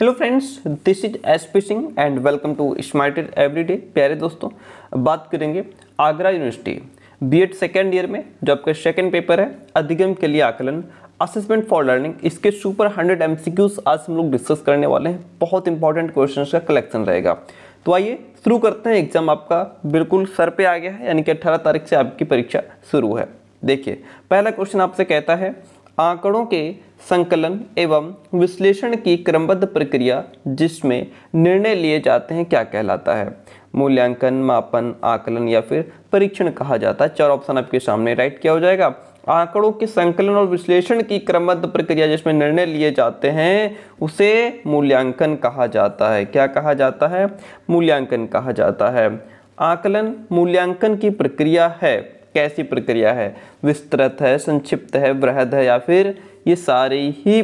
hello friends this is S P Singh and welcome to smarted everyday प्यारे दोस्तों बात करेंगे Agra university B Ed second year में जो आपका सेकेंड पेपर है अधिगम के लिए आकलन असेसमेंट फॉर लर्निंग इसके सुपर हंड्रेड एम आज हम लोग डिस्कस करने वाले हैं बहुत इंपॉर्टेंट क्वेश्चन का कलेक्शन रहेगा तो आइए शुरू करते हैं एग्जाम आपका बिल्कुल सर पर आ गया है यानी कि अट्ठारह तारीख से आपकी परीक्षा शुरू है देखिए पहला क्वेश्चन आपसे कहता है आंकड़ों के संकलन एवं विश्लेषण की क्रमबद्ध प्रक्रिया जिसमें निर्णय लिए जाते हैं क्या कहलाता है मूल्यांकन मापन आकलन या फिर परीक्षण कहा जाता है चार ऑप्शन आपके सामने राइट किया हो जाएगा आंकड़ों के संकलन और विश्लेषण की क्रमबद्ध प्रक्रिया जिसमें निर्णय लिए जाते हैं उसे मूल्यांकन कहा जाता है क्या कहा जाता है मूल्यांकन कहा जाता है आकलन मूल्यांकन की प्रक्रिया है कैसी प्रक्रिया है विस्तृत है संक्षिप्त है वृहद है या फिर ये सारे ही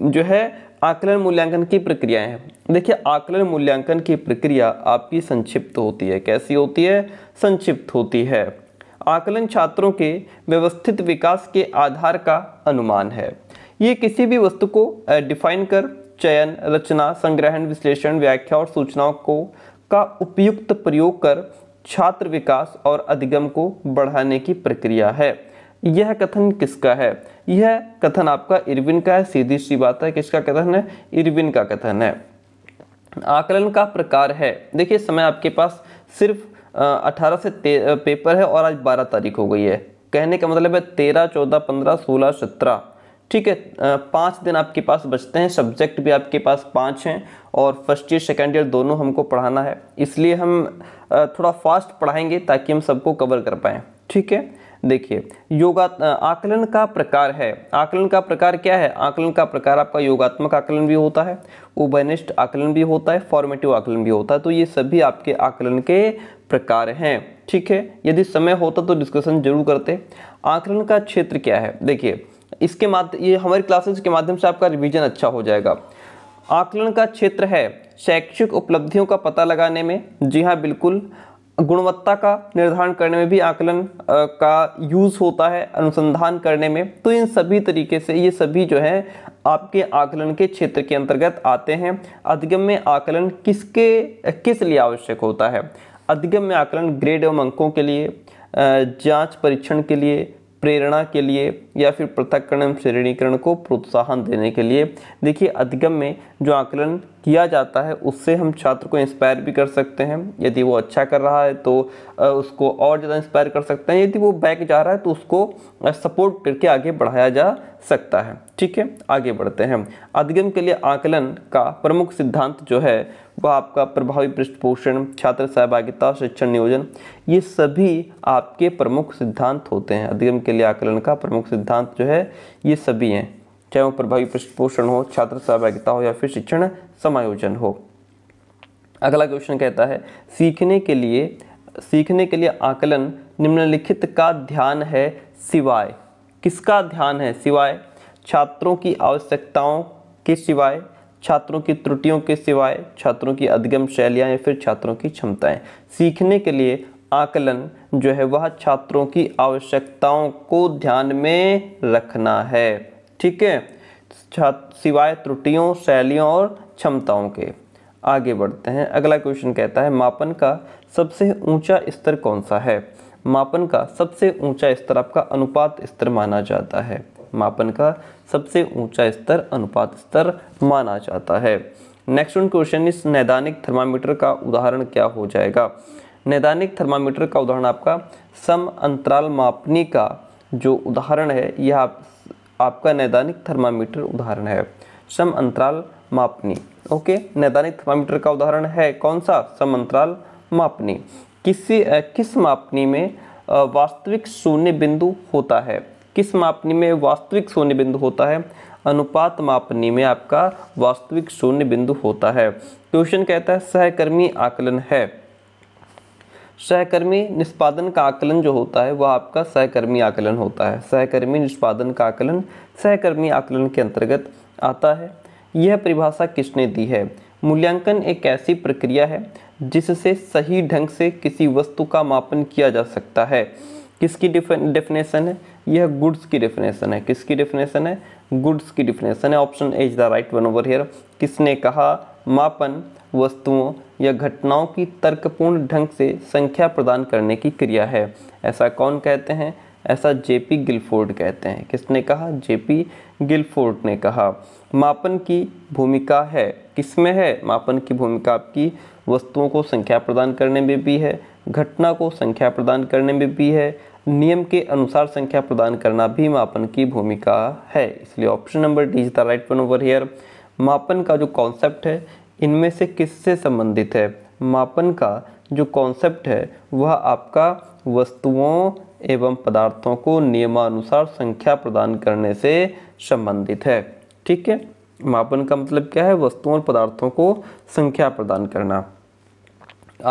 जो है आकलन मूल्यांकन की प्रक्रियाएं हैं देखिए आकलन मूल्यांकन की प्रक्रिया आपकी संक्षिप्त होती है कैसी होती है संक्षिप्त होती है आकलन छात्रों के व्यवस्थित विकास के आधार का अनुमान है ये किसी भी वस्तु को डिफाइन कर चयन रचना संग्रहण विश्लेषण व्याख्या और सूचनाओं को का उपयुक्त प्रयोग कर छात्र विकास और अधिगम को बढ़ाने की प्रक्रिया है यह कथन किसका है यह कथन आपका इरविन का है सीधी सी बात है किसका कथन है इरविन का कथन है आकलन का प्रकार है देखिए समय आपके पास सिर्फ अठारह से पेपर है और आज बारह तारीख हो गई है कहने का मतलब है तेरह चौदह पंद्रह सोलह सत्रह ठीक है पाँच दिन आपके पास बचते हैं सब्जेक्ट भी आपके पास पाँच हैं और फर्स्ट ईयर सेकेंड ईयर दोनों हमको पढ़ाना है इसलिए हम थोड़ा फास्ट पढ़ाएंगे ताकि हम सबको कवर कर पाएँ ठीक है देखिए योगा आकलन का प्रकार है आकलन का प्रकार क्या है आकलन का प्रकार आपका योगात्मक आकलन भी होता है उभयनिष्ठ आकलन भी होता है फॉर्मेटिव आकलन भी होता है तो ये सभी आपके आकलन के प्रकार हैं ठीक है यदि समय होता तो डिस्कशन जरूर करते आकलन का क्षेत्र क्या है देखिए इसके माध्यम ये हमारी क्लासेज के माध्यम से आपका रिविजन अच्छा हो जाएगा आकलन का क्षेत्र है शैक्षिक उपलब्धियों का पता लगाने में जी हाँ बिल्कुल गुणवत्ता का निर्धारण करने में भी आकलन का यूज़ होता है अनुसंधान करने में तो इन सभी तरीके से ये सभी जो है आपके आकलन के क्षेत्र के अंतर्गत आते हैं अधिगम में आकलन किसके किस लिए आवश्यक होता है अधिगम में आकलन ग्रेड एवं अंकों के लिए जांच परीक्षण के लिए प्रेरणा के लिए या फिर पृथककरण एवं श्रेणीकरण को प्रोत्साहन देने के लिए देखिए अधिगम में जो आकलन किया जाता है उससे हम छात्र को इंस्पायर भी कर सकते हैं यदि वो अच्छा कर रहा है तो उसको और ज़्यादा इंस्पायर कर सकते हैं यदि वो बैक जा रहा है तो उसको सपोर्ट करके आगे बढ़ाया जा सकता है ठीक है आगे बढ़ते हैं अधिगम के लिए आकलन का प्रमुख सिद्धांत जो है व आपका प्रभावी पृष्ठपोषण छात्र सहभागिता शिक्षण नियोजन ये सभी आपके प्रमुख सिद्धांत होते हैं अधिगम के लिए आकलन का प्रमुख सिद्धांत जो है ये सभी हैं चाहे वो प्रभावी पृष्ठपोषण हो छात्र सहभागिता हो या फिर शिक्षण समायोजन हो अगला क्वेश्चन कहता है सीखने के लिए सीखने के लिए आकलन निम्नलिखित का ध्यान है सिवाय किसका ध्यान है सिवाय छात्रों की आवश्यकताओं के सिवाय छात्रों की त्रुटियों के सिवाय छात्रों की अधिगम शैलियाँ या फिर छात्रों की क्षमताएं सीखने के लिए आकलन जो है वह छात्रों की आवश्यकताओं को ध्यान में रखना है ठीक है सिवाय त्रुटियों शैलियों और क्षमताओं के आगे बढ़ते हैं अगला क्वेश्चन कहता है मापन का सबसे ऊंचा स्तर कौन सा है मापन का सबसे ऊंचा स्तर आपका अनुपात स्तर माना जाता है मापन का सबसे ऊंचा स्तर अनुपात स्तर माना जाता है नेक्स्ट क्वेश्चन इस नैदानिक थर्मामीटर का उदाहरण क्या हो जाएगा नैदानिक थर्मामीटर का उदाहरण आपका सम अंतराल मापनी का जो उदाहरण है यह आप, आपका नैदानिक थर्मामीटर उदाहरण है सम अंतराल मापनी ओके नैदानिक थर्मामीटर का उदाहरण है कौन सा सम अंतराल मापनी किसी किस मापनी में वास्तविक शून्य बिंदु होता है किस मापनी में वास्तविक शून्य बिंदु होता है अनुपात मापनी में आपका वास्तविक शून्य बिंदु होता है क्वेश्चन कहता है सहकर्मी आकलन है सहकर्मी निष्पादन का आकलन जो होता है वह आपका सहकर्मी आकलन होता है सहकर्मी निष्पादन का आकलन सहकर्मी आकलन के अंतर्गत आता है यह परिभाषा किसने दी है मूल्यांकन एक ऐसी प्रक्रिया है जिससे सही ढंग से किसी वस्तु का मापन किया जा सकता है किसकी डेफिनेशन है यह गुड्स की डेफिनेशन है किसकी डेफिनेशन है गुड्स की डेफिनेशन है option A is the right one over here किसने कहा मापन वस्तुओं या घटनाओं की तर्कपूर्ण ढंग से संख्या प्रदान करने की क्रिया है ऐसा कौन कहते हैं ऐसा जेपी गिलफोर्ड कहते हैं किसने कहा जेपी गिलफोर्ड ने कहा मापन की भूमिका है किसमें है मापन की भूमिका आपकी वस्तुओं को संख्या प्रदान करने में भी है घटना को संख्या प्रदान करने में भी है नियम के अनुसार संख्या प्रदान करना भी मापन की भूमिका है इसलिए option number D is the right one over here मापन का जो कॉन्सेप्ट है इनमें से किससे संबंधित है मापन का जो कॉन्सेप्ट है वह आपका वस्तुओं एवं पदार्थों को नियमानुसार संख्या प्रदान करने से संबंधित है ठीक है मापन का मतलब क्या है वस्तुओं और पदार्थों को संख्या प्रदान करना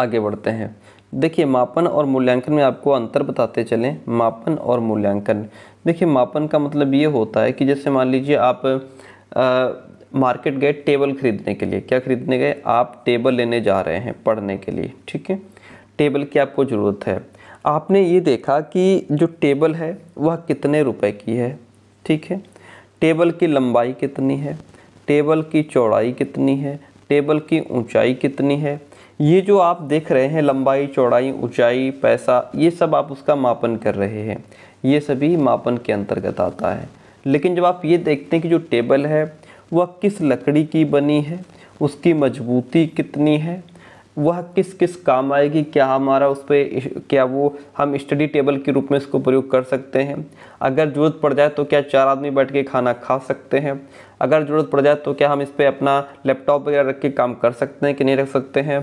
आगे बढ़ते हैं देखिए मापन और मूल्यांकन में आपको अंतर बताते चलें मापन और मूल्यांकन देखिए मापन का मतलब ये होता है कि जैसे मान लीजिए आप आ, मार्केट गए टेबल ख़रीदने के लिए क्या ख़रीदने गए आप टेबल लेने जा रहे हैं पढ़ने के लिए ठीक है टेबल की आपको ज़रूरत है आपने ये देखा कि जो टेबल है वह कितने रुपए की है ठीक है टेबल की लंबाई कितनी है टेबल की चौड़ाई कितनी है टेबल की ऊंचाई कितनी है ये जो आप देख रहे हैं लंबाई चौड़ाई ऊंचाई पैसा ये सब आप उसका मापन कर रहे हैं ये सभी मापन के अंतर्गत आता है लेकिन जब आप ये देखते हैं कि जो टेबल है वह किस लकड़ी की बनी है उसकी मजबूती कितनी है वह किस किस काम आएगी क्या हमारा उस पर क्या वो हम स्टडी टेबल के रूप में इसको प्रयोग कर सकते हैं अगर ज़रूरत पड़ जाए तो क्या चार आदमी बैठ के खाना खा सकते हैं अगर ज़रूरत पड़ जाए तो क्या हम इस पर अपना लैपटॉप वगैरह रख के काम कर सकते हैं कि नहीं रख सकते हैं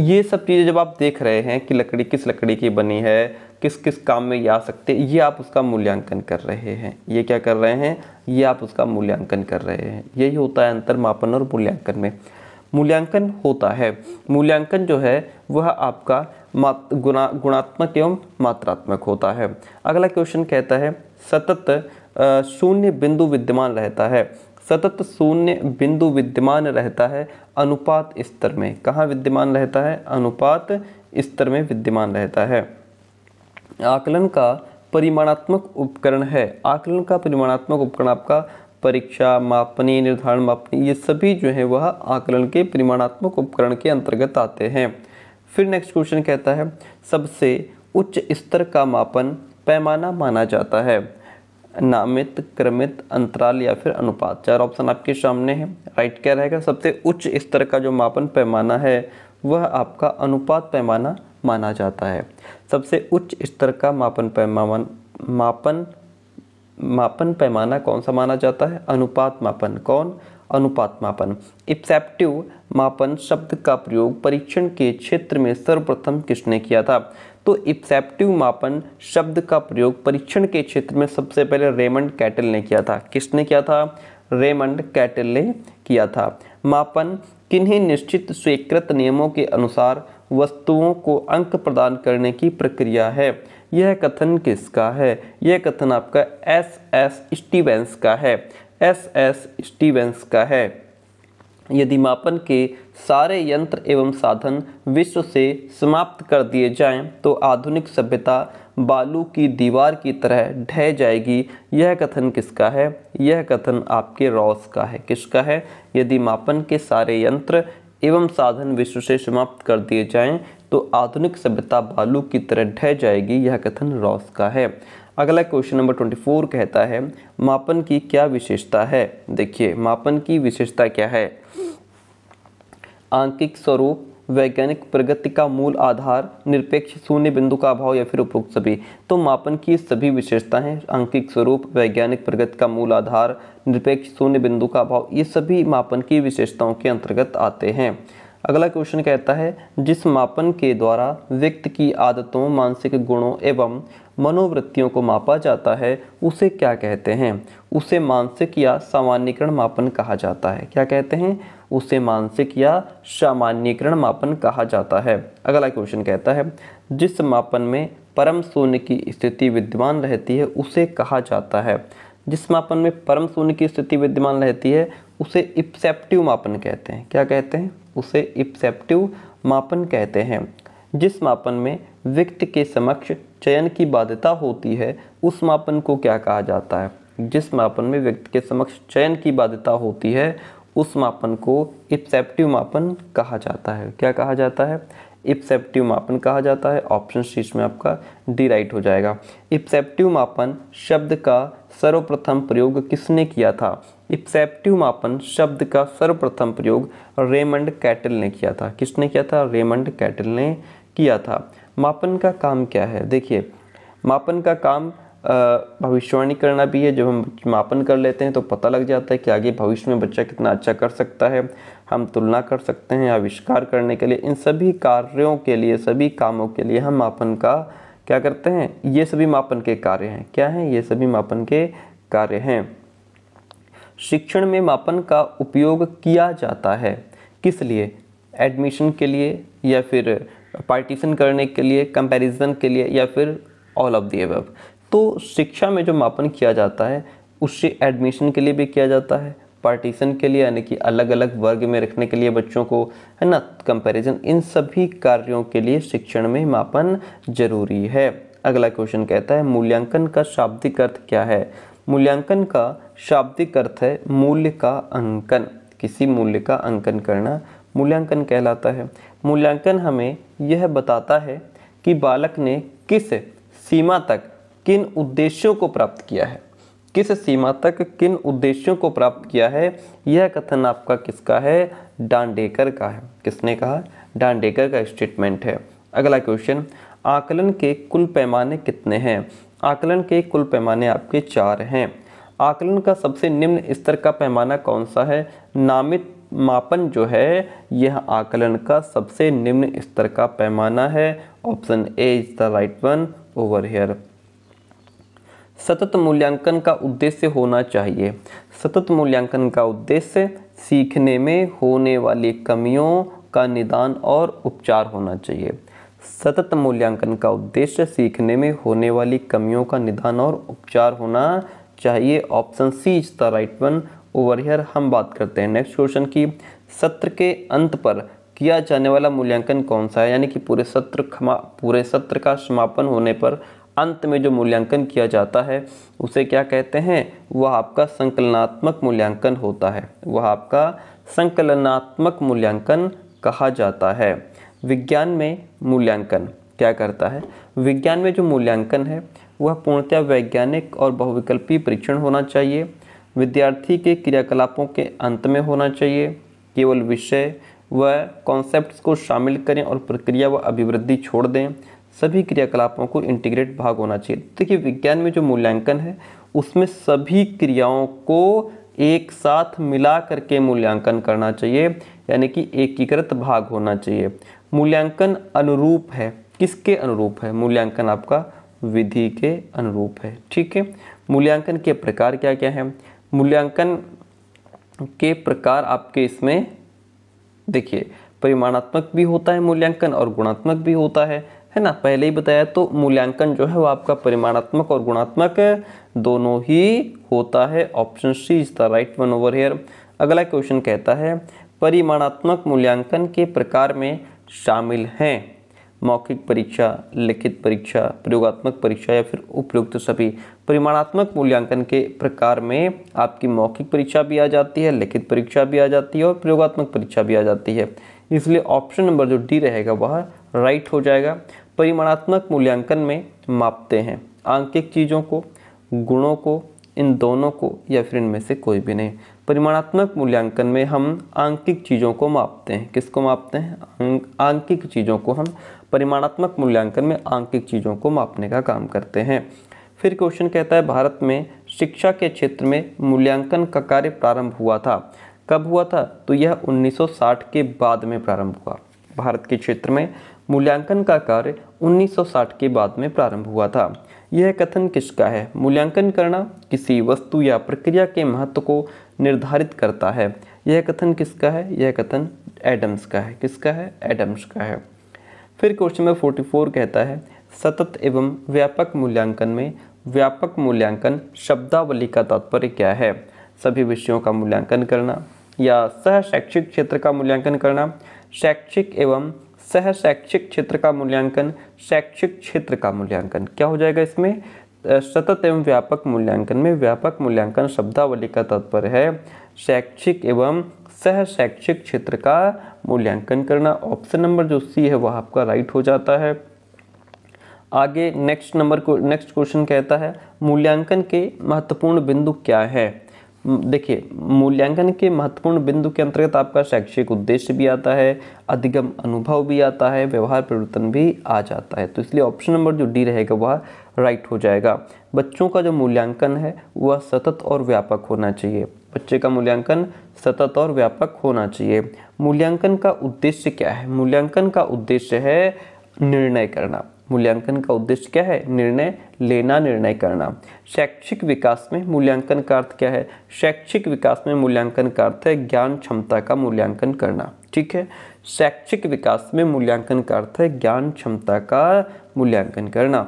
ये सब चीज़ें जब आप देख रहे हैं कि लकड़ी किस लकड़ी की बनी है किस किस काम में ये आ सकते हैं ये आप उसका मूल्यांकन कर रहे हैं ये क्या कर रहे हैं ये आप उसका मूल्यांकन कर रहे हैं यही होता है अंतर मापन और मूल्यांकन में मूल्यांकन होता है मूल्यांकन जो है वह आपका मात गुणा गुणात्मक एवं मात्रात्मक होता है अगला क्वेश्चन कहता है सतत शून्य बिंदु विद्यमान रहता है सतत शून्य बिंदु विद्यमान रहता है अनुपात स्तर में कहाँ विद्यमान रहता है अनुपात स्तर में विद्यमान रहता है आकलन का परिमाणात्मक उपकरण है आकलन का परिमाणात्मक उपकरण आपका परीक्षा मापनी निर्धारण मापनी ये सभी जो है वह आकलन के परिमाणात्मक उपकरण के अंतर्गत आते हैं फिर नेक्स्ट क्वेश्चन कहता है सबसे उच्च स्तर का मापन पैमाना माना जाता है नामित क्रमित अंतराल या फिर अनुपात चार ऑप्शन आपके सामने है राइट क्या रहेगा सबसे उच्च स्तर का जो मापन पैमाना है वह आपका अनुपात पैमाना माना जाता है सबसे उच्च स्तर का मापन पैमाना मापन मापन पैमाना कौन सा माना जाता है अनुपात मापन कौन अनुपात मापन इप्सेप्टिव मापन शब्द का प्रयोग परीक्षण के क्षेत्र में सर्वप्रथम किसने किया था तो इप्सेप्टिव मापन शब्द का प्रयोग परीक्षण के क्षेत्र में सबसे पहले रेमंड कैटल ने किया था किसने किया था रेमंड कैटल ने किया था मापन किन्हीं निश्चित स्वीकृत नियमों के अनुसार वस्तुओं को अंक प्रदान करने की प्रक्रिया है यह कथन किसका है यह कथन आपका एस एस स्टीवेंस का है एस एस स्टीवेंस का है यदि मापन के सारे यंत्र एवं साधन विश्व से समाप्त कर दिए जाएं तो आधुनिक सभ्यता बालू की दीवार की तरह ढह जाएगी यह कथन किसका है यह कथन आपके रॉस का है किसका है यदि मापन के सारे यंत्र एवं साधन विश्व से समाप्त कर दिए जाएं तो आधुनिक सभ्यता बालू की तरह ढह जाएगी यह कथन रॉस का है अगला क्वेश्चन नंबर ट्वेंटी फोर कहता है मापन की क्या विशेषता है देखिए मापन की विशेषता क्या है आंकिक स्वरूप वैज्ञानिक प्रगति का मूल आधार निरपेक्ष शून्य बिंदु का अभाव या फिर उपरोक्त सभी तो मापन की सभी विशेषताएं आंकिक स्वरूप वैज्ञानिक प्रगति का मूल आधार निरपेक्ष शून्य बिंदु का अभाव ये सभी मापन की विशेषताओं के अंतर्गत आते हैं अगला क्वेश्चन कहता है जिस मापन के द्वारा व्यक्ति की आदतों मानसिक गुणों एवं मनोवृत्तियों को मापा जाता है उसे क्या कहते हैं उसे मानसिक या सामान्यकरण मापन कहा जाता है क्या कहते हैं उसे मानसिक या सामान्यकरण मापन कहा जाता है अगला क्वेश्चन कहता है जिस मापन में परम शून्य की स्थिति विद्यमान रहती है उसे कहा जाता है जिस मापन में परम शून्य की स्थिति विद्यमान रहती है उसे इप्सेप्टिव मापन कहते हैं क्या कहते हैं उसे इप्सेप्टिव मापन कहते हैं जिस मापन में व्यक्ति के समक्ष चयन की बाध्यता होती है उस मापन को क्या कहा जाता है जिस मापन में व्यक्ति के समक्ष चयन की बाध्यता होती है उस मापन को इप्सेप्टिव मापन कहा जाता है क्या कहा जाता है इप्सेप्टिव मापन कहा जाता है ऑप्शन शीर्ष में आपका डी राइट हो जाएगा इप्सेप्टिव मापन शब्द का सर्वप्रथम प्रयोग किसने किया था इप्सेप्टिव मापन शब्द का सर्वप्रथम प्रयोग रेमंड कैटल ने किया था किसने किया था रेमंड कैटल ने किया था मापन का काम क्या है देखिए मापन का काम भविष्यवाणी करना भी है जब हम मापन कर लेते हैं तो पता लग जाता है कि आगे भविष्य में बच्चा कितना अच्छा कर सकता है हम तुलना कर सकते हैं आविष्कार करने के लिए इन सभी कार्यों के लिए सभी कामों के लिए हम मापन का क्या करते हैं ये सभी मापन के कार्य हैं क्या हैं ये सभी मापन के कार्य हैं शिक्षण में मापन का उपयोग किया जाता है किस लिए एडमिशन के लिए या फिर पार्टीशन करने के लिए कंपैरिजन के लिए या फिर ऑल ऑफ दी तो शिक्षा में जो मापन किया जाता है उससे एडमिशन के लिए भी किया जाता है पार्टीशन के लिए यानी कि अलग अलग वर्ग में रखने के लिए बच्चों को है ना कंपैरिजन इन सभी कार्यों के लिए शिक्षण में मापन जरूरी है अगला क्वेश्चन कहता है मूल्यांकन का शाब्दिक अर्थ क्या है मूल्यांकन का शाब्दिक अर्थ है मूल्य का अंकन किसी मूल्य का अंकन करना मूल्यांकन कहलाता है मूल्यांकन हमें यह बताता है कि बालक ने किस सीमा तक किन उद्देश्यों को प्राप्त किया है किस सीमा तक किन उद्देश्यों को प्राप्त किया है यह कथन आपका किसका है डांडेकर का है किसने कहा डांडेकर का स्टेटमेंट है अगला क्वेश्चन आकलन के कुल पैमाने कितने हैं आकलन के कुल पैमाने आपके चार हैं आकलन का सबसे निम्न स्तर का पैमाना कौन सा है नामित मापन जो है यह आकलन का सबसे निम्न स्तर का पैमाना है option A is the right one over here सतत मूल्यांकन का उद्देश्य होना चाहिए सतत मूल्यांकन का उद्देश्य सीखने में होने वाली कमियों का निदान और उपचार होना चाहिए सतत मूल्यांकन का उद्देश्य सीखने में होने वाली कमियों का निदान और उपचार होना चाहिए option C is the right one over here हम बात करते हैं नेक्स्ट क्वेश्चन की सत्र के अंत पर किया जाने वाला मूल्यांकन कौन सा है यानी कि पूरे सत्र पूरे सत्र का समापन होने पर अंत में जो मूल्यांकन किया जाता है उसे क्या कहते हैं वह आपका संकलनात्मक मूल्यांकन होता है वह आपका संकलनात्मक मूल्यांकन कहा जाता है विज्ञान में मूल्यांकन क्या करता है विज्ञान में जो मूल्यांकन है वह पूर्णतया वैज्ञानिक और बहुविकल्पी परीक्षण होना चाहिए विद्यार्थी के क्रियाकलापों के अंत में होना चाहिए केवल विषय व कॉन्सेप्ट्स को शामिल करें और प्रक्रिया व अभिवृद्धि छोड़ दें सभी क्रियाकलापों को इंटीग्रेट भाग होना चाहिए देखिए विज्ञान में जो मूल्यांकन है उसमें सभी क्रियाओं को एक साथ मिला करके मूल्यांकन करना चाहिए यानी कि एकीकृत भाग होना चाहिए मूल्यांकन अनुरूप है किसके अनुरूप है मूल्यांकन आपका विधि के अनुरूप है ठीक है मूल्यांकन के प्रकार क्या क्या हैं मूल्यांकन के प्रकार आपके इसमें देखिए परिमाणात्मक भी होता है मूल्यांकन और गुणात्मक भी होता है है ना पहले ही बताया तो मूल्यांकन जो है वो आपका परिमाणात्मक और गुणात्मक दोनों ही होता है option C is the right one over here अगला क्वेश्चन कहता है परिमाणात्मक मूल्यांकन के प्रकार में शामिल हैं मौखिक परीक्षा लिखित परीक्षा प्रयोगात्मक परीक्षा या फिर उपयुक्त सभी परिमाणात्मक मूल्यांकन के प्रकार में आपकी मौखिक परीक्षा भी आ जाती है लिखित परीक्षा भी आ जाती है और प्रयोगात्मक परीक्षा भी आ जाती है इसलिए ऑप्शन नंबर जो डी रहेगा वह राइट हो जाएगा परिमाणात्मक मूल्यांकन में मापते हैं आंकिक चीज़ों को गुणों को इन दोनों को या फिर इनमें से कोई भी नहीं परिमाणात्मक मूल्यांकन में हम आंकिक चीज़ों को मापते हैं किसको मापते हैं आंकिक चीज़ों को हम परिमाणात्मक मूल्यांकन में आंकिक चीज़ों को मापने का काम करते हैं फिर क्वेश्चन कहता है भारत में शिक्षा के क्षेत्र में मूल्यांकन का कार्य प्रारंभ हुआ था कब हुआ था तो यह 1960 के बाद में प्रारंभ हुआ भारत के क्षेत्र में मूल्यांकन का कार्य 1960 के बाद में प्रारंभ हुआ था यह कथन किसका है मूल्यांकन करना किसी वस्तु या प्रक्रिया के महत्व को निर्धारित करता है यह कथन किसका है यह कथन एडम्स का है किसका है एडम्स का है फिर क्वेश्चन नंबर 44 कहता है सतत एवं व्यापक मूल्यांकन में व्यापक मूल्यांकन शब्दावली का तात्पर्य क्या है सभी विषयों का मूल्यांकन करना या सह शैक्षिक क्षेत्र का मूल्यांकन करना शैक्षिक एवं सह शैक्षिक क्षेत्र का मूल्यांकन शैक्षिक क्षेत्र का मूल्यांकन क्या हो जाएगा इसमें सतत एवं व्यापक मूल्यांकन में व्यापक मूल्यांकन शब्दावली का तात्पर्य है शैक्षिक एवं सह शैक्षिक क्षेत्र का मूल्यांकन करना ऑप्शन नंबर जो सी है वह आपका राइट हो जाता है आगे नेक्स्ट नंबर को नेक्स्ट क्वेश्चन कहता है मूल्यांकन के महत्वपूर्ण बिंदु क्या है देखिए मूल्यांकन के महत्वपूर्ण बिंदु के अंतर्गत आपका शैक्षिक उद्देश्य भी आता है अधिगम अनुभव भी आता है व्यवहार परिवर्तन भी आ जाता है तो इसलिए ऑप्शन नंबर जो डी रहेगा वह राइट हो जाएगा बच्चों का जो मूल्यांकन है वह सतत और व्यापक होना चाहिए बच्चे का मूल्यांकन सतत और व्यापक होना चाहिए मूल्यांकन का उद्देश्य क्या है मूल्यांकन का उद्देश्य है निर्णय करना मूल्यांकन का उद्देश्य क्या है निर्णय लेना निर्णय करना शैक्षिक विकास में मूल्यांकन का अर्थ क्या है शैक्षिक विकास में मूल्यांकन का अर्थ है ज्ञान क्षमता का मूल्यांकन करना ठीक है शैक्षिक विकास में मूल्यांकन का अर्थ है ज्ञान क्षमता का मूल्यांकन करना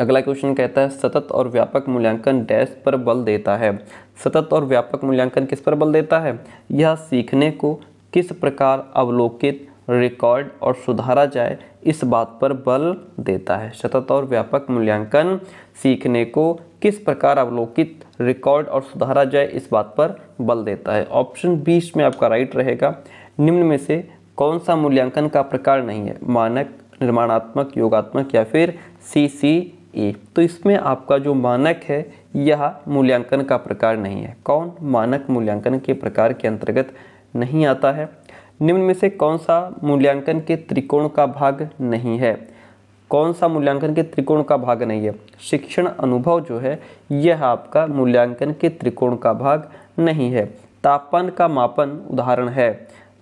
अगला क्वेश्चन कहता है सतत और व्यापक मूल्यांकन डैश पर बल देता है सतत और व्यापक मूल्यांकन किस पर बल देता है यह सीखने को किस प्रकार अवलोकित रिकॉर्ड और सुधारा जाए इस बात पर बल देता है सतत और व्यापक मूल्यांकन सीखने को किस प्रकार अवलोकित रिकॉर्ड और सुधारा जाए इस बात पर बल देता है ऑप्शन बीस में आपका राइट रहेगा निम्न में से कौन सा मूल्यांकन का प्रकार नहीं है मानक निर्माणात्मक योगात्मक या फिर सी सी ए तो इसमें आपका जो मानक है यह मूल्यांकन का प्रकार नहीं है कौन मानक मूल्यांकन के प्रकार के अंतर्गत नहीं आता है निम्न में से कौन सा मूल्यांकन के त्रिकोण का भाग नहीं है कौन सा मूल्यांकन के त्रिकोण का भाग नहीं है शिक्षण अनुभव जो है यह आपका मूल्यांकन के त्रिकोण का भाग नहीं है तापमान का मापन उदाहरण है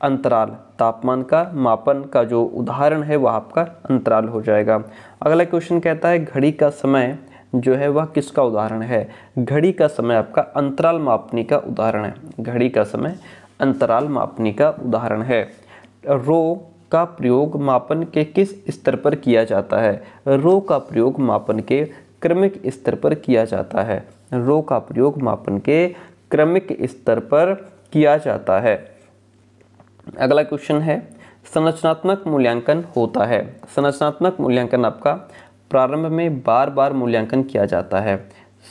अंतराल तापमान का मापन का जो उदाहरण है वह आपका अंतराल हो जाएगा अगला क्वेश्चन कहता है घड़ी का समय जो है वह किसका उदाहरण है घड़ी का समय आपका अंतराल मापने का उदाहरण है घड़ी का समय अंतराल मापने का उदाहरण है रो का प्रयोग मापन के किस स्तर पर किया जाता है रो का प्रयोग मापन के क्रमिक स्तर पर किया जाता है रो का प्रयोग मापन के क्रमिक स्तर पर किया जाता है अगला क्वेश्चन है संरचनात्मक मूल्यांकन होता है संरचनात्मक मूल्यांकन आपका प्रारंभ में बार बार मूल्यांकन किया जाता है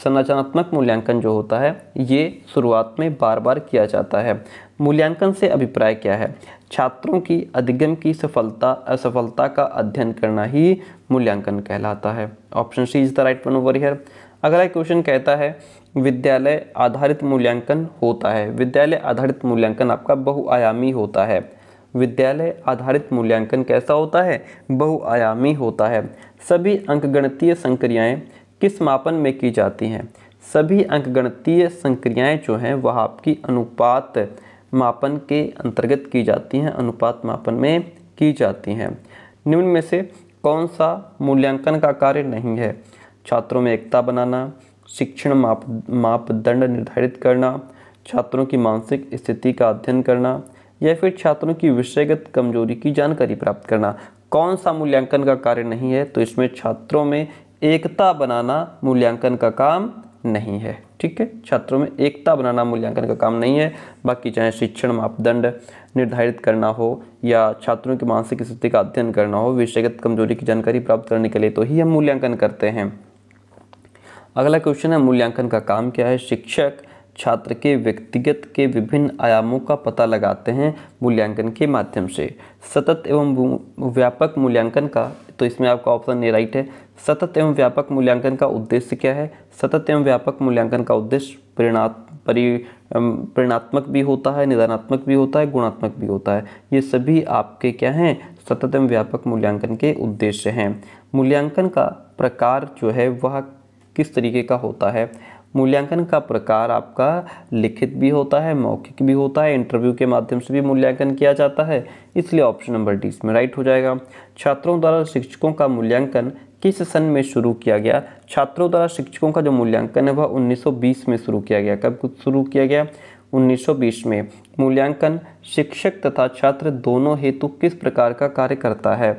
संरचनात्मक मूल्यांकन जो होता है ये शुरुआत में बार बार किया जाता है मूल्यांकन से अभिप्राय क्या है छात्रों की अधिगम की सफलता असफलता का अध्ययन करना ही मूल्यांकन कहलाता है option C is the right one over here अगला क्वेश्चन कहता है विद्यालय आधारित मूल्यांकन होता है विद्यालय आधारित मूल्यांकन आपका बहुआयामी होता है विद्यालय आधारित मूल्यांकन कैसा होता है बहुआयामी होता है सभी अंकगणितीय संक्रियाएं किस मापन में की जाती हैं सभी अंकगणतीय संक्रियाएं जो हैं वह आपकी अनुपात मापन के अंतर्गत की जाती हैं अनुपात मापन में की जाती हैं निम्न में से कौन सा मूल्यांकन का कार्य नहीं है छात्रों में एकता बनाना शिक्षण माप मापदंड निर्धारित करना छात्रों की मानसिक स्थिति का अध्ययन करना या फिर छात्रों की विषयगत कमजोरी की जानकारी प्राप्त करना कौन सा मूल्यांकन का कार्य नहीं है तो इसमें छात्रों में एकता बनाना मूल्यांकन का काम नहीं है ठीक है छात्रों में एकता बनाना मूल्यांकन का काम नहीं है बाकी चाहे शिक्षण मापदंड निर्धारित करना हो या छात्रों की मानसिक स्थिति का अध्ययन करना हो विषयगत कमजोरी की जानकारी प्राप्त करने के लिए तो ही हम मूल्यांकन करते हैं अगला क्वेश्चन है मूल्यांकन का काम क्या है शिक्षक छात्र के व्यक्तिगत के विभिन्न आयामों का पता लगाते हैं मूल्यांकन के माध्यम से सतत एवं व्यापक मूल्यांकन का तो इसमें आपका ऑप्शन ए राइट है सतत एवं व्यापक मूल्यांकन का उद्देश्य क्या है सतत एवं व्यापक मूल्यांकन का उद्देश्य परिणाम परि परिणात्मक भी होता है निदानात्मक भी होता है गुणात्मक भी होता है ये सभी आपके क्या हैं सतत एवं व्यापक मूल्यांकन के उद्देश्य हैं मूल्यांकन का प्रकार जो है वह किस तरीके का होता है मूल्यांकन का प्रकार आपका लिखित भी होता है मौखिक भी होता है इंटरव्यू के माध्यम से भी मूल्यांकन किया जाता है इसलिए ऑप्शन नंबर डी इसमें राइट हो जाएगा छात्रों द्वारा शिक्षकों का मूल्यांकन किस सन में शुरू किया गया छात्रों द्वारा शिक्षकों का जो मूल्यांकन है वह 1920 में शुरू किया गया कब शुरू किया गया 1920 में मूल्यांकन शिक्षक तथा छात्र दोनों हेतु किस प्रकार का कार्य करता है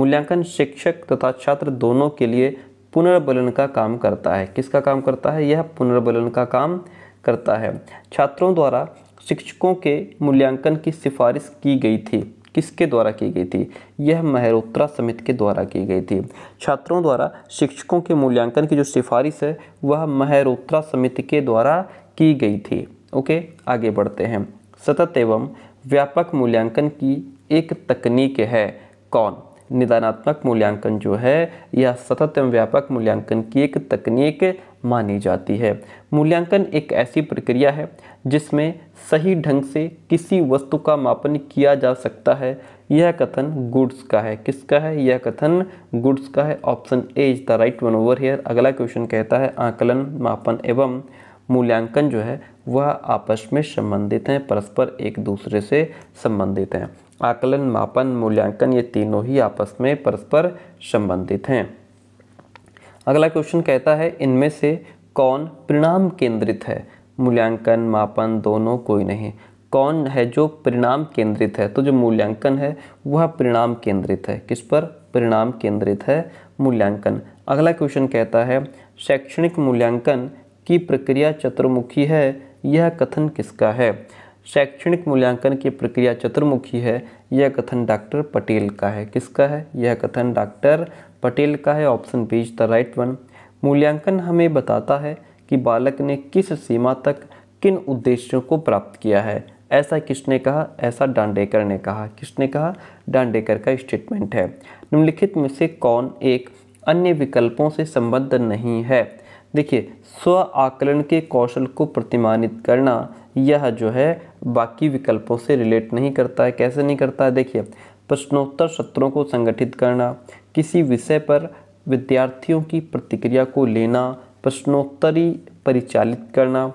मूल्यांकन शिक्षक तथा छात्र दोनों के लिए पुनर्बलन का काम करता है किसका काम करता है यह पुनर्बलन का काम करता है छात्रों द्वारा शिक्षकों के मूल्यांकन की सिफारिश की गई थी किसके द्वारा की गई थी यह महरोत्रा समिति के द्वारा की गई थी छात्रों द्वारा शिक्षकों के मूल्यांकन की जो सिफारिश है वह महरोत्रा समिति के द्वारा की गई थी ओके आगे बढ़ते हैं सतत एवं व्यापक मूल्यांकन की एक तकनीक है कौन निदानात्मक मूल्यांकन जो है यह सतत एवं व्यापक मूल्यांकन की एक तकनीक मानी जाती है मूल्यांकन एक ऐसी प्रक्रिया है जिसमें सही ढंग से किसी वस्तु का मापन किया जा सकता है यह कथन गुड्स का है किसका है यह कथन गुड्स का है option A is the right one over here अगला क्वेश्चन कहता है आकलन मापन एवं मूल्यांकन जो है वह आपस में संबंधित हैं परस्पर एक दूसरे से संबंधित हैं आकलन मापन मूल्यांकन ये तीनों ही आपस में परस्पर संबंधित हैं अगला क्वेश्चन कहता है इनमें से कौन परिणाम केंद्रित है मूल्यांकन मापन दोनों कोई नहीं कौन है जो परिणाम केंद्रित है तो जो मूल्यांकन है वह परिणाम केंद्रित है किस पर परिणाम केंद्रित है मूल्यांकन अगला क्वेश्चन कहता है शैक्षणिक मूल्यांकन की प्रक्रिया चतुर्मुखी है यह कथन किसका है शैक्षणिक मूल्यांकन की प्रक्रिया चतुर्मुखी है यह कथन डॉक्टर पटेल का है किसका है यह कथन डॉक्टर पटेल का है option B is the right one मूल्यांकन हमें बताता है कि बालक ने किस सीमा तक किन उद्देश्यों को प्राप्त किया है ऐसा किसने कहा ऐसा डांडेकर ने कहा किसने कहा डांडेकर का स्टेटमेंट है निम्नलिखित में से कौन एक अन्य विकल्पों से संबद्ध नहीं है देखिए स्व आकलन के कौशल को प्रतिमानित करना यह जो है बाकी विकल्पों से रिलेट नहीं करता है कैसे नहीं करता है देखिए प्रश्नोत्तर सत्रों को संगठित करना किसी विषय पर विद्यार्थियों की प्रतिक्रिया को लेना प्रश्नोत्तरी परिचालित करना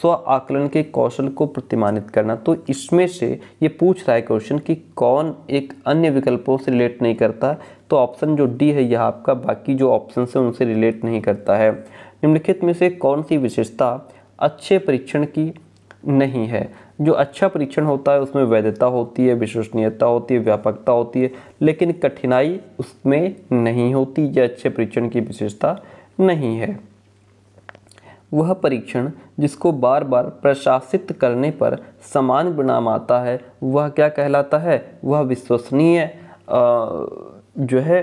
स्व आकलन के कौशल को प्रतिमानित करना तो इसमें से ये पूछ रहा है क्वेश्चन कि कौन एक अन्य विकल्पों से रिलेट नहीं करता तो ऑप्शन जो डी है यह आपका बाकी जो ऑप्शन है उनसे रिलेट नहीं करता है निम्नलिखित में से कौन सी विशेषता अच्छे परीक्षण की नहीं है जो अच्छा परीक्षण होता है उसमें वैधता होती है विश्वसनीयता होती है व्यापकता होती है लेकिन कठिनाई उसमें नहीं होती यह अच्छे परीक्षण की विशेषता नहीं है वह परीक्षण जिसको बार बार प्रशासित करने पर समान परिणाम आता है वह क्या कहलाता है वह विश्वसनीय जो है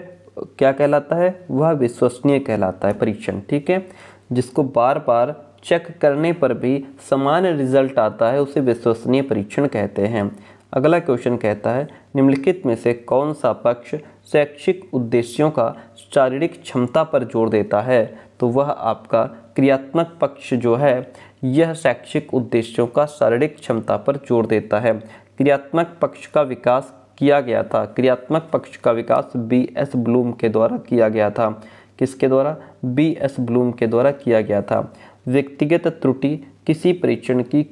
क्या कहलाता है वह विश्वसनीय कहलाता है परीक्षण ठीक है जिसको बार बार चेक करने पर भी समान रिजल्ट आता है उसे विश्वसनीय परीक्षण कहते हैं अगला क्वेश्चन कहता है निम्नलिखित में से कौन सा पक्ष शैक्षिक उद्देश्यों का शारीरिक क्षमता पर जोर देता है तो वह आपका क्रियात्मक पक्ष जो है यह शैक्षिक उद्देश्यों का शारीरिक क्षमता पर जोर देता है क्रियात्मक पक्ष का विकास किया गया था क्रियात्मक पक्ष का विकास बी एस ब्लूम के द्वारा किया गया था किसके द्वारा बी एस ब्लूम के द्वारा किया गया था व्यक्तिगत त्रुटि किसी परीक्षण की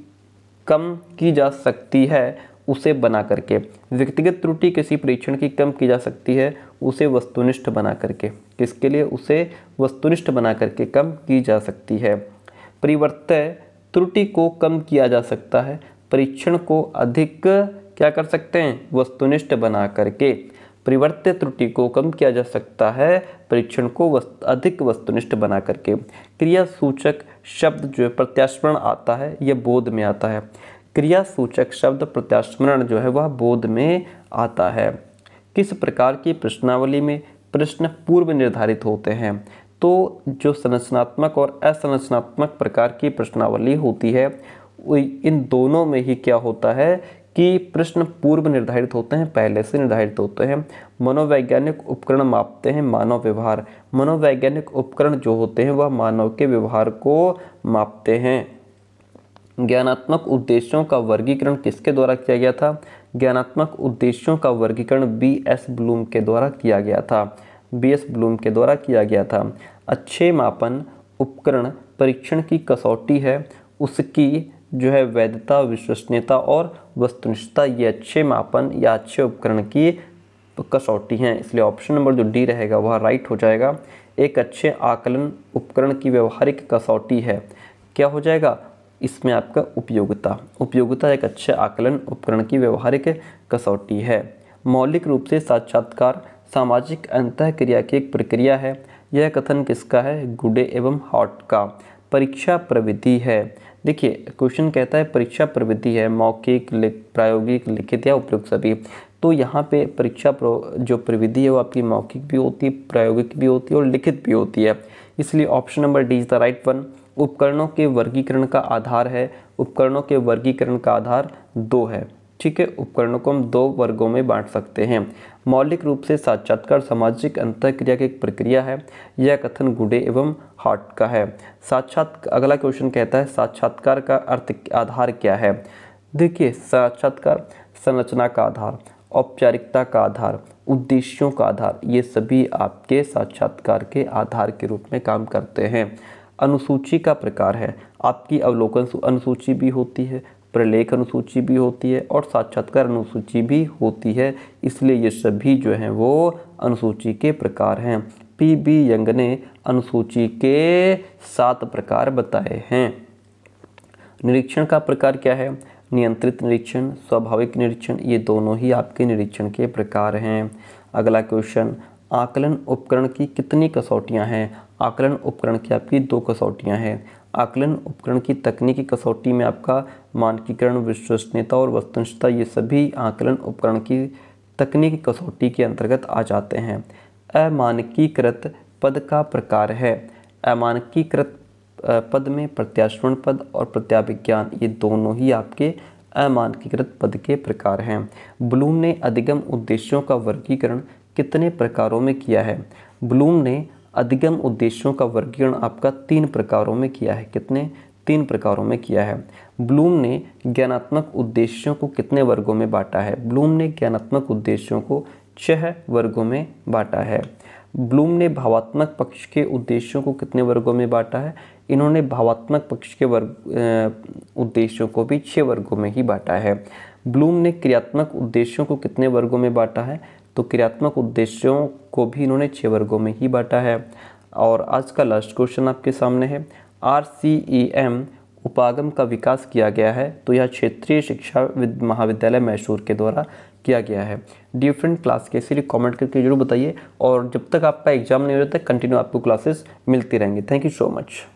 कम की जा सकती है उसे बना करके व्यक्तिगत त्रुटि किसी परीक्षण की कम की जा सकती है उसे वस्तुनिष्ठ बना करके किसके लिए उसे वस्तुनिष्ठ बना करके कम की जा सकती है परिवर्तय त्रुटि को कम किया जा सकता है परीक्षण को अधिक क्या कर सकते हैं वस्तुनिष्ठ बना करके परिवर्तित त्रुटि को कम किया जा सकता है परीक्षण को वस्त, अधिक वस्तुनिष्ठ बना करके क्रिया सूचक शब्द जो है प्रत्यास्मरण आता है यह बोध में आता है क्रिया सूचक शब्द प्रत्यास्मरण जो है वह बोध में आता है किस प्रकार की प्रश्नावली में प्रश्न पूर्व निर्धारित होते हैं तो जो संरचनात्मक और असंरचनात्मक प्रकार की प्रश्नावली होती है इन दोनों में ही क्या होता है कि प्रश्न पूर्व निर्धारित होते हैं पहले से निर्धारित होते हैं मनोवैज्ञानिक उपकरण मापते हैं मानव व्यवहार मनोवैज्ञानिक उपकरण जो होते हैं वह मानव के व्यवहार को मापते हैं ज्ञानात्मक उद्देश्यों का वर्गीकरण किसके द्वारा किया गया था ज्ञानात्मक उद्देश्यों का वर्गीकरण बी एस ब्लूम के द्वारा किया गया था बी एस ब्लूम के द्वारा किया गया था अच्छे मापन उपकरण परीक्षण की कसौटी है उसकी जो है वैधता विश्वसनीयता और वस्तुनिष्ठता ये अच्छे मापन या अच्छे उपकरण की कसौटी हैं इसलिए ऑप्शन नंबर जो डी रहेगा वह राइट हो जाएगा एक अच्छे आकलन उपकरण की व्यवहारिक कसौटी है क्या हो जाएगा इसमें आपका उपयोगिता उपयोगिता एक अच्छे आकलन उपकरण की व्यवहारिक कसौटी है मौलिक रूप से साक्षात्कार सामाजिक अंत क्रिया की एक प्रक्रिया है यह कथन किसका है गुडे एवं हॉट का परीक्षा प्रवृत्ति है देखिए क्वेश्चन कहता है परीक्षा प्रवृत्ति है मौखिक प्रायोगिक लिखित या उपयुक्त सभी तो यहाँ पे परीक्षा जो प्रविधि है वो आपकी मौखिक भी होती है प्रायोगिक भी होती है और लिखित भी होती है इसलिए option number D is the right one उपकरणों के वर्गीकरण का आधार है उपकरणों के वर्गीकरण का आधार दो है ठीक है उपकरणों को हम दो वर्गों में बांट सकते हैं मौलिक रूप से साक्षात्कार सामाजिक अंतःक्रिया की एक प्रक्रिया है यह कथन गुडे एवं हार्ट का है साक्षात अगला क्वेश्चन कहता है साक्षात्कार का अर्थ आधार क्या है देखिए साक्षात्कार संरचना का आधार औपचारिकता का आधार उद्देश्यों का आधार ये सभी आपके साक्षात्कार के आधार के रूप में काम करते हैं अनुसूची का प्रकार है आपकी अवलोकन अनुसूची भी होती है प्रलेख अनुसूची भी होती है और साक्षात्कार अनुसूची भी होती है इसलिए ये सभी जो हैं वो अनुसूची के प्रकार हैं पी बी यंग ने अनुसूची के सात प्रकार बताए हैं निरीक्षण का प्रकार क्या है नियंत्रित निरीक्षण स्वाभाविक निरीक्षण ये दोनों ही आपके निरीक्षण के प्रकार हैं अगला क्वेश्चन आकलन उपकरण की कितनी कसौटियाँ हैं आकलन उपकरण की आपकी दो कसौटियाँ हैं आकलन उपकरण की तकनीकी कसौटी में आपका मानकीकरण विश्वसनीयता और वस्तुनिष्ठता ये सभी आकलन उपकरण की तकनीकी कसौटी के अंतर्गत आ जाते हैं अमानकीकृत पद का प्रकार है अमानकीकृत पद में प्रत्याश्रवण पद और प्रत्याभिज्ञान ये दोनों ही आपके अमानकीकृत पद के प्रकार हैं ब्लूम ने अधिगम उद्देश्यों का वर्गीकरण कितने प्रकारों में किया है ब्लूम ने अधिगम उद्देश्यों का वर्गीकरण आपका तीन प्रकारों में किया है कितने तीन प्रकारों में किया है ब्लूम ने ज्ञानात्मक उद्देश्यों को कितने वर्गों में बांटा है ब्लूम ने ज्ञानात्मक उद्देश्यों को छह वर्गों में बांटा है ब्लूम ने भावात्मक पक्ष के उद्देश्यों को कितने वर्गों में बांटा है इन्होंने भावात्मक पक्ष के वर्ग उद्देश्यों को भी छः वर्गों में ही बांटा है ब्लूम ने क्रियात्मक उद्देश्यों को कितने वर्गों में बांटा है तो क्रियात्मक उद्देश्यों को भी इन्होंने छः वर्गों में ही बांटा है और आज का लास्ट क्वेश्चन आपके सामने है आर सी ई एम उपागम का विकास किया गया है तो यह क्षेत्रीय शिक्षा महाविद्यालय मैसूर के द्वारा किया गया है डिफरेंट क्लास के इसीलिए कॉमेंट करके जरूर बताइए और जब तक आपका एग्जाम नहीं हो जाता कंटिन्यू आपको क्लासेस मिलती रहेंगी थैंक यू सो मच